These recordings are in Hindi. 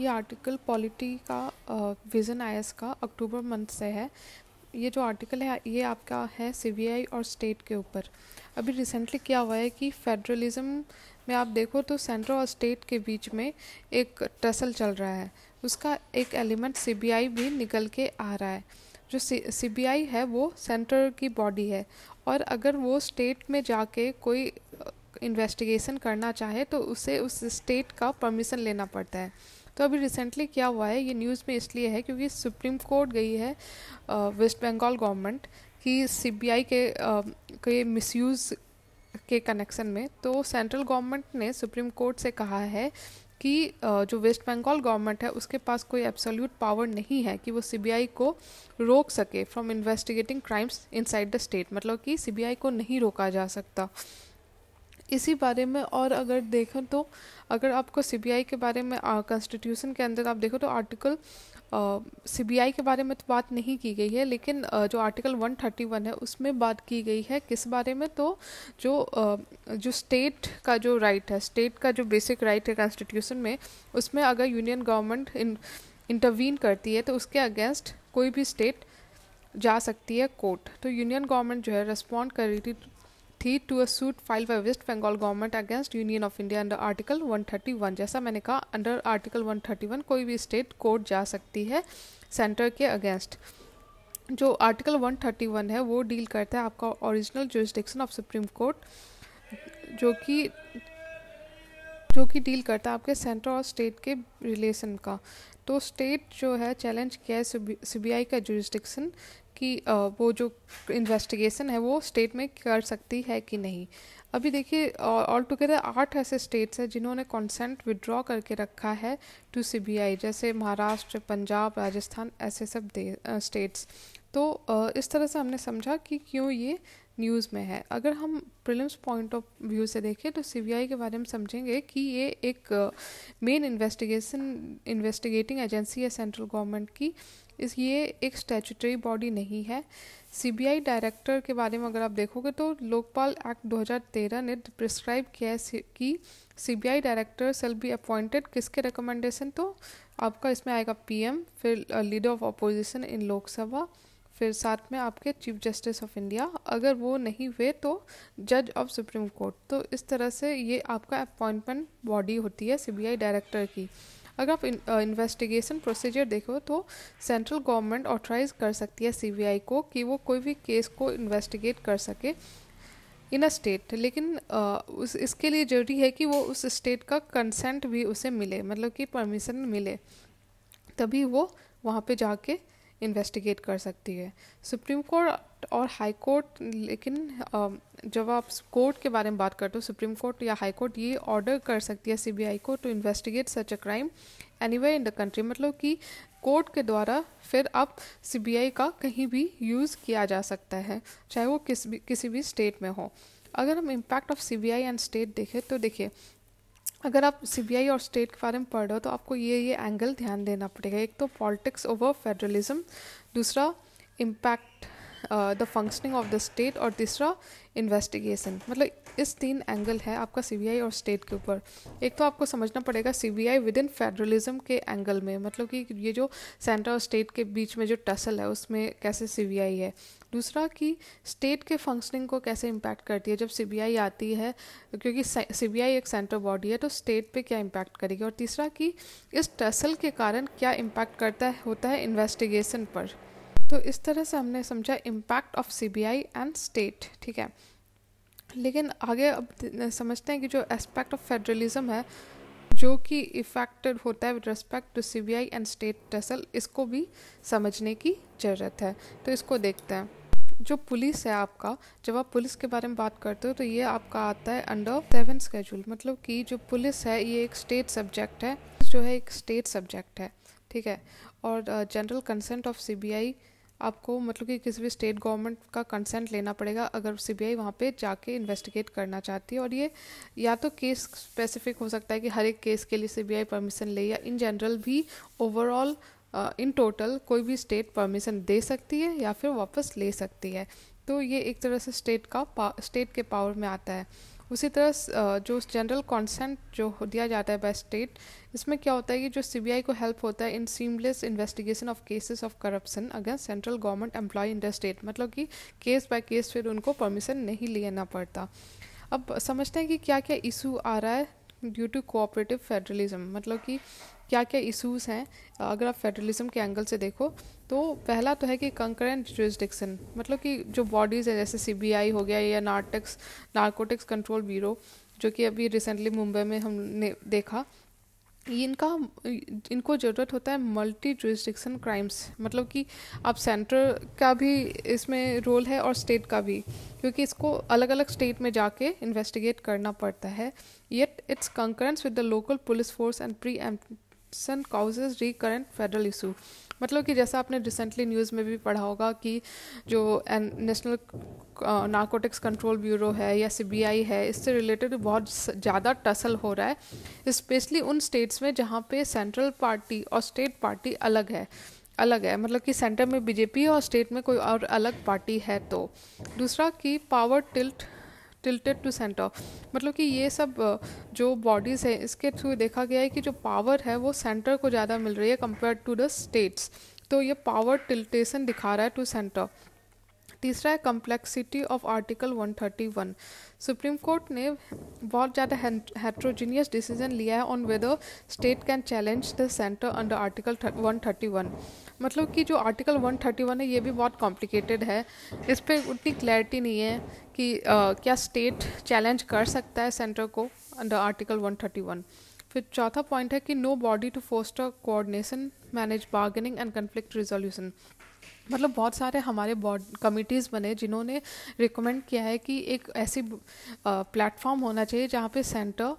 ये आर्टिकल पॉलिटी का विजन आई का अक्टूबर मंथ से है ये जो आर्टिकल है ये आपका है सीबीआई और स्टेट के ऊपर अभी रिसेंटली क्या हुआ है कि फेडरलिज्म में आप देखो तो सेंटर और स्टेट के बीच में एक टसल चल रहा है उसका एक एलिमेंट सीबीआई भी निकल के आ रहा है जो सीबीआई है वो सेंटर की बॉडी है और अगर वो स्टेट में जाके कोई इन्वेस्टिगेशन करना चाहे तो उसे उस स्टेट का परमिशन लेना पड़ता है तो अभी रिसेंटली क्या हुआ है ये न्यूज़ में इसलिए है क्योंकि सुप्रीम कोर्ट गई है वेस्ट बंगाल गवर्नमेंट कि सीबीआई के के मिसयूज़ के कनेक्शन में तो सेंट्रल गवर्नमेंट ने सुप्रीम कोर्ट से कहा है कि जो वेस्ट बंगाल गवर्नमेंट है उसके पास कोई एब्सोल्यूट पावर नहीं है कि वो सीबीआई को रोक सके from investigating crimes inside the state मतलब कि सीबीआई को नहीं रोका जा सकता इसी बारे में और अगर देखें तो अगर आपको सीबीआई के बारे में कॉन्स्टिट्यूशन के अंदर आप देखो तो आर्टिकल सीबीआई के बारे में तो बात नहीं की गई है लेकिन आ, जो आर्टिकल 131 है उसमें बात की गई है किस बारे में तो जो आ, जो स्टेट का जो राइट है स्टेट का जो बेसिक राइट है कॉन्स्टिट्यूशन में उसमें अगर यूनियन गवर्नमेंट इंटरवीन करती है तो उसके अगेंस्ट कोई भी स्टेट जा सकती है कोर्ट तो यूनियन गवर्नमेंट जो है रिस्पॉन्ड कर रही थी थी to a suit file by West Bengal government against Union of India under article 131 जैसा मैंने कहा अंडर आर्टिकल 131 कोई भी स्टेट कोर्ट जा सकती है सेंटर के अगेंस्ट जो आर्टिकल 131 है वो डील करता है आपका original jurisdiction of Supreme Court जो कि जो कि डील करता है आपके सेंटर और स्टेट के रिलेशन का तो स्टेट जो है चैलेंज किया है सीबीआई का जुरिस्डिक्शन कि वो जो इन्वेस्टिगेशन है वो स्टेट में कर सकती है कि नहीं अभी देखिए ऑल टुगेदर आठ ऐसे स्टेट्स हैं जिन्होंने कंसेंट विड्रॉ करके रखा है टू सीबीआई जैसे महाराष्ट्र पंजाब राजस्थान ऐसे सब स्टेट्स तो इस तरह से हमने समझा कि क्यों ये न्यूज़ में है अगर हम प्रिलिम्स पॉइंट ऑफ व्यू से देखें तो सीबीआई के बारे में समझेंगे कि ये एक मेन इन्वेस्टिगेशन इन्वेस्टिगेटिंग एजेंसी है सेंट्रल गवर्नमेंट की इस ये एक स्टैचूटरी बॉडी नहीं है सीबीआई डायरेक्टर के बारे में अगर आप देखोगे तो लोकपाल एक्ट 2013 ने प्रिस्क्राइब किया है कि CBI director shall be appointed किसके रिकमेंडेशन तो आपका इसमें आएगा पीएम फिर leader of opposition in Lok Sabha फिर साथ में आपके चीफ जस्टिस ऑफ इंडिया अगर वो नहीं हुए तो जज ऑफ सुप्रीम कोर्ट तो इस तरह से ये आपका अपॉइंटमेंट बॉडी होती है सीबीआई डायरेक्टर की अगर आप इन्वेस्टिगेशन प्रोसीजर देखो तो सेंट्रल गवर्नमेंट ऑथराइज कर सकती है सीबीआई को कि वो कोई भी केस को इन्वेस्टिगेट कर सके इन अ स्टेट लेकिन उस इसके लिए जरूरी है कि वो उस स्टेट का कंसेंट भी उसे मिले मतलब कि परमिशन मिले तभी वो वहाँ पे जाके इन्वेस्टिगेट कर सकती है सुप्रीम कोर्ट और हाई कोर्ट लेकिन जब आप कोर्ट के बारे में बात करते हो सुप्रीम कोर्ट या हाई कोर्ट ये ऑर्डर कर सकती है सीबीआई को to investigate such a crime anyway in the country मतलब कि कोर्ट के द्वारा फिर अब सीबीआई का कहीं भी यूज़ किया जा सकता है चाहे वो किस भी किसी भी स्टेट में हो अगर हम impact of CBI and state देखें तो देखिए अगर आप सीबीआई और स्टेट के बारे में पढ़ रहे हो तो आपको ये ये एंगल ध्यान देना पड़ेगा एक तो पॉलिटिक्स ओवर फेडरलिज्म दूसरा impact the functioning of the state और तीसरा इन्वेस्टिगेशन मतलब इस तीन एंगल है आपका सीबीआई और स्टेट के ऊपर एक तो आपको समझना पड़ेगा सीबीआई विद इन फेडरलिज्म के एंगल में मतलब कि ये जो सेंटर और स्टेट के बीच में जो टसल है उसमें कैसे सीबीआई है दूसरा कि स्टेट के फंक्शनिंग को कैसे इम्पैक्ट करती है जब सीबीआई आती है क्योंकि सीबीआई एक सेंट्रल बॉडी है तो स्टेट पे क्या इम्पैक्ट करेगी और तीसरा कि इस टसल के कारण क्या इम्पैक्ट करता है होता है इन्वेस्टिगेशन पर तो इस तरह से हमने समझा impact of CBI and state ठीक है लेकिन आगे अब समझते हैं कि जो एस्पेक्ट ऑफ फेडरलिज्म है जो कि इफेक्टेड होता है with respect to C B I and state tussle इसको भी समझने की ज़रूरत है तो इसको देखते हैं जो पुलिस है आपका जब आप पुलिस के बारे में बात करते हो तो ये आपका आता है अंडर सेवन स्केड्यूल मतलब कि जो पुलिस है ये एक स्टेट सब्जेक्ट है जो है एक स्टेट सब्जेक्ट है ठीक है और general consent of C B I आपको मतलब कि किसी भी स्टेट गवर्नमेंट का कंसेंट लेना पड़ेगा अगर सीबीआई वहाँ पे जाके इन्वेस्टिगेट करना चाहती है और ये या तो केस स्पेसिफिक हो सकता है कि हर एक केस के लिए सीबीआई परमिशन ले या इन जनरल भी ओवरऑल इन टोटल कोई भी स्टेट परमिशन दे सकती है या फिर वापस ले सकती है तो ये एक तरह से स्टेट का स्टेट के पावर में आता है उसी तरह जो जनरल कॉन्सेंट जो दिया जाता है बाय स्टेट इसमें क्या होता है कि जो सीबीआई को हेल्प होता है in seamless investigation of cases of corruption against central government employ in the state मतलब कि केस बाय केस फिर उनको परमिशन नहीं लेना पड़ता अब समझते हैं कि क्या क्या इशू आ रहा है ड्यू टू कोऑपरेटिव फेडरलिज्म मतलब कि क्या क्या इशूज़ हैं अगर आप फेडरलिज्म के एंगल से देखो तो पहला तो है कि कंकरेंट जुरिस्डिक्शन मतलब कि जो बॉडीज़ है जैसे सीबीआई हो गया या नार्टिक्स नार्कोटिक्स कंट्रोल ब्यूरो जो कि अभी रिसेंटली मुंबई में हमने देखा इनका इनको ज़रूरत होता है मल्टी जुरिस्डिक्शन क्राइम्स मतलब कि अब सेंटर का भी इसमें रोल है और स्टेट का भी क्योंकि इसको अलग अलग स्टेट में जाके इन्वेस्टिगेट करना पड़ता है yet it's concurrence with the local police force and presence causes recurrent federal issue मतलब कि जैसा आपने रिसेंटली न्यूज़ में भी पढ़ा होगा कि जो नेशनल नार्कोटिक्स कंट्रोल ब्यूरो है या सीबीआई है इससे रिलेटेड बहुत ज़्यादा टसल हो रहा है स्पेशली उन स्टेट्स में जहाँ पे सेंट्रल पार्टी और स्टेट पार्टी अलग है अलग है मतलब कि सेंटर में बीजेपी है और स्टेट में कोई और अलग पार्टी है तो दूसरा कि power tilt tilted to centre मतलब कि ये सब जो बॉडीज़ है इसके थ्रू देखा गया है कि जो पावर है वो सेंटर को ज़्यादा मिल रही है कंपेयर टू द स्टेट्स तो ये पावर टिल्टेशन दिखा रहा है टू सेंटर तीसरा है complexity of article 131 Supreme Court ने बहुत ज़्यादा हेट्रोजीनियस डिसीजन लिया है on whether state can challenge the centre under article 131 मतलब कि जो आर्टिकल 131 है ये भी बहुत कॉम्प्लिकेटेड है इस पर उतनी क्लैरिटी नहीं है कि आ, क्या स्टेट चैलेंज कर सकता है सेंटर को अंडर आर्टिकल 131 फिर चौथा पॉइंट है कि no body to foster coordination manage bargaining and conflict resolution मतलब बहुत सारे हमारे बॉड कमिटीज़ बने जिन्होंने रिकमेंड किया है कि एक ऐसी प्लेटफॉर्म होना चाहिए जहाँ पे सेंटर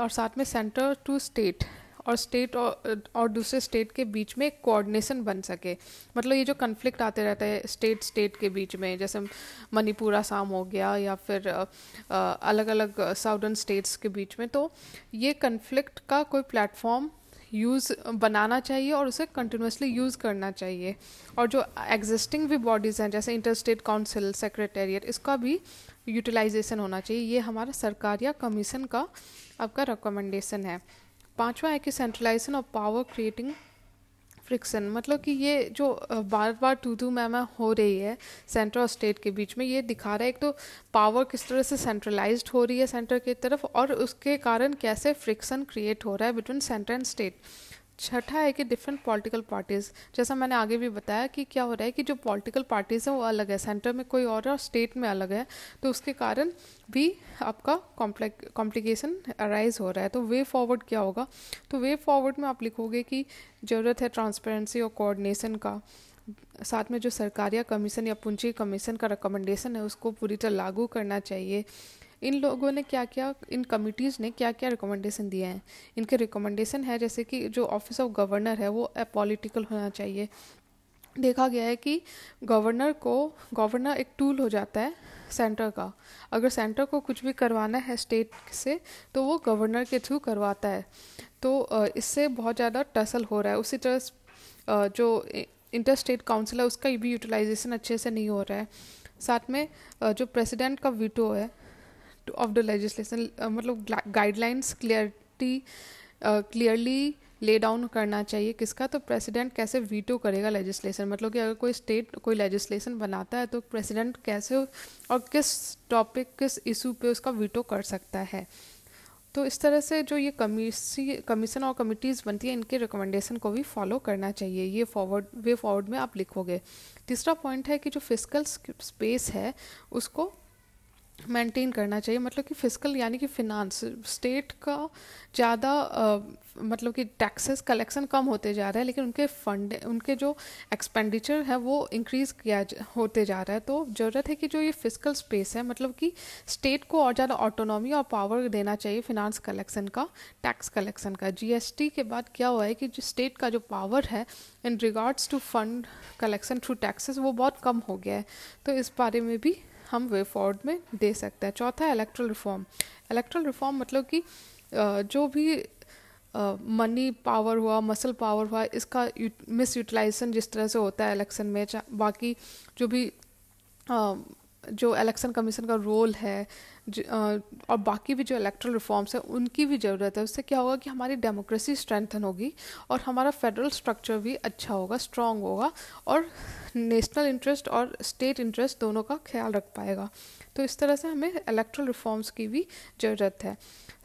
और साथ में सेंटर टू स्टेट और स्टेट और, और दूसरे स्टेट के बीच में कोऑर्डिनेशन बन सके मतलब ये जो कन्फ्लिक्ट आते रहते हैं स्टेट स्टेट के बीच में जैसे मणिपुर आसाम हो गया या फिर अलग अलग साउदर्न स्टेट्स के बीच में तो ये कन्फ्लिक्ट का कोई प्लेटफॉर्म यूज़ uh, बनाना चाहिए और उसे कंटिन्यूसली यूज़ करना चाहिए और जो एग्जिस्टिंग भी बॉडीज़ हैं जैसे इंटर स्टेट काउंसिल सेक्रेटेरिएट इसका भी यूटिलाइजेशन होना चाहिए ये हमारा सरकार या कमीशन का आपका रिकमेंडेशन है पांचवा है कि centralisation of power creating friction मतलब कि ये जो बार बार टू टू मैम हो रही है सेंटर और स्टेट के बीच में ये दिखा रहा है एक तो पावर किस तरह से सेंट्रलाइज हो रही है सेंटर की तरफ और उसके कारण कैसे फ्रिक्शन क्रिएट हो रहा है बिटवीन सेंटर एंड स्टेट छठा है कि डिफरेंट पॉलिटिकल पार्टीज़ जैसा मैंने आगे भी बताया कि क्या हो रहा है कि जो पॉलिटिकल पार्टीज़ हैं वो अलग है सेंटर में कोई और है और स्टेट में अलग है तो उसके कारण भी आपका कॉम्प्लेक् कॉम्प्लिकेशन अराइज हो रहा है तो वे फॉरवर्ड क्या होगा तो वे फॉरवर्ड में आप लिखोगे कि ज़रूरत है ट्रांसपेरेंसी और कोऑर्डिनेशन का साथ में जो सरकार या कमीशन या पूंजी कमीशन का रिकमेंडेशन है उसको पूरी तरह लागू करना चाहिए इन लोगों ने क्या क्या इन कमिटीज़ ने क्या क्या रिकमेंडेशन दिए हैं इनके रिकमेंडेशन है जैसे कि जो ऑफिस ऑफ गवर्नर है वो पॉलिटिकल होना चाहिए देखा गया है कि गवर्नर को गवर्नर एक टूल हो जाता है सेंटर का अगर सेंटर को कुछ भी करवाना है स्टेट से तो वो गवर्नर के थ्रू करवाता है तो इससे बहुत ज़्यादा टसल हो रहा है उसी तरह जो इंटर स्टेट काउंसिल है उसका भी यूटिलाइजेशन अच्छे से नहीं हो रहा है साथ में जो प्रेसिडेंट का वीटो है ऑफ़ द लेजिस्लेशन मतलब guidelines clarity clearly lay down करना चाहिए किसका तो प्रेसिडेंट कैसे वीटो करेगा लेजिस्लेशन मतलब कि अगर कोई स्टेट कोई लेजिस्लेशन बनाता है तो प्रेसिडेंट कैसे और किस टॉपिक किस इशू पे उसका वीटो कर सकता है तो इस तरह से जो ये कमीसी कमीशन और कमिटीज़ बनती है इनके रिकमेंडेशन को भी फॉलो करना चाहिए ये फॉरवर्ड वे फॉरवर्ड में आप लिखोगे तीसरा पॉइंट है कि जो फिजिकल स्पेस है उसको मेंटेन करना चाहिए मतलब कि फिजिकल यानी कि फिनांस स्टेट का ज़्यादा मतलब कि टैक्सेस कलेक्शन कम होते जा रहा है लेकिन उनके फंड उनके जो एक्सपेंडिचर है वो इंक्रीज़ किया होते जा रहा है तो ज़रूरत है कि जो ये फिजिकल स्पेस है मतलब कि स्टेट को और ज़्यादा ऑटोनॉमी और पावर देना चाहिए फिनांस कलेक्शन का टैक्स कलेक्शन का जी के बाद क्या हुआ है कि जो स्टेट का जो पावर है in regards to fund collection through taxes वो बहुत कम हो गया है तो इस बारे में भी हम वे फॉरवर्ड में दे सकते हैं चौथा इलेक्ट्रल रिफॉर्म इलेक्ट्रल रिफॉर्म मतलब कि जो भी मनी पावर हुआ मसल पावर हुआ इसका मिस यूटिलाइजेशन जिस तरह से होता है इलेक्शन में बाकी जो भी जो इलेक्शन कमीशन का रोल है और बाकी भी जो इलेक्ट्रल रिफॉर्म्स हैं उनकी भी ज़रूरत है उससे क्या होगा कि हमारी डेमोक्रेसी स्ट्रेंथन होगी और हमारा फेडरल स्ट्रक्चर भी अच्छा होगा स्ट्रांग होगा और नेशनल इंटरेस्ट और स्टेट इंटरेस्ट दोनों का ख्याल रख पाएगा तो इस तरह से हमें इलेक्ट्रल रिफॉर्म्स की भी ज़रूरत है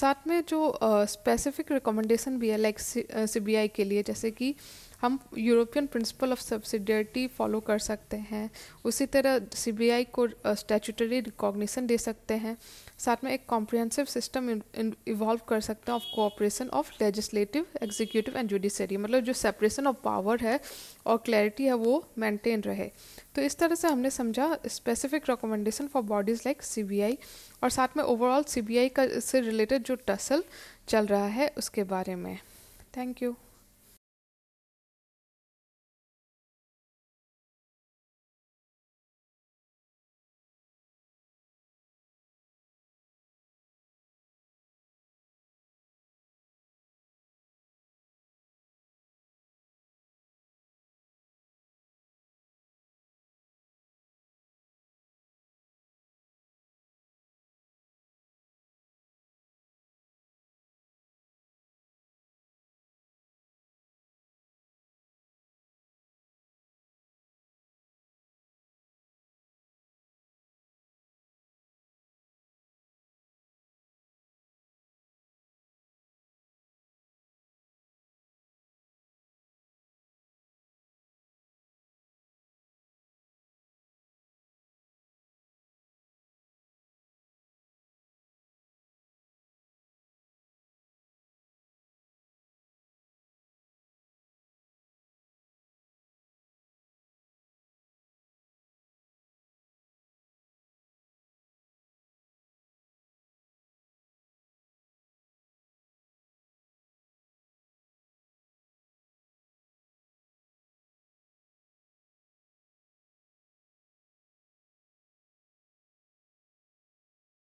साथ में जो स्पेसिफिक रिकमेंडेशन भी है लाइक सी बी आई के लिए जैसे कि uh, हम European principle of subsidiarity follow कर सकते हैं उसी तरह सीबीआई को स्टैचूटरी रिकॉग्निशन दे सकते हैं साथ में एक कॉम्प्रिहेंसिव सिस्टम इवॉल्व कर सकते हैं of cooperation of legislative executive and judiciary मतलब जो सेपरेशन ऑफ पावर है और क्लैरिटी है वो मेंटेन रहे तो इस तरह से हमने समझा specific recommendation for bodies like CBI और साथ में ओवरऑल सीबीआई का से रिलेटेड जो टसल चल रहा है उसके बारे में थैंक यू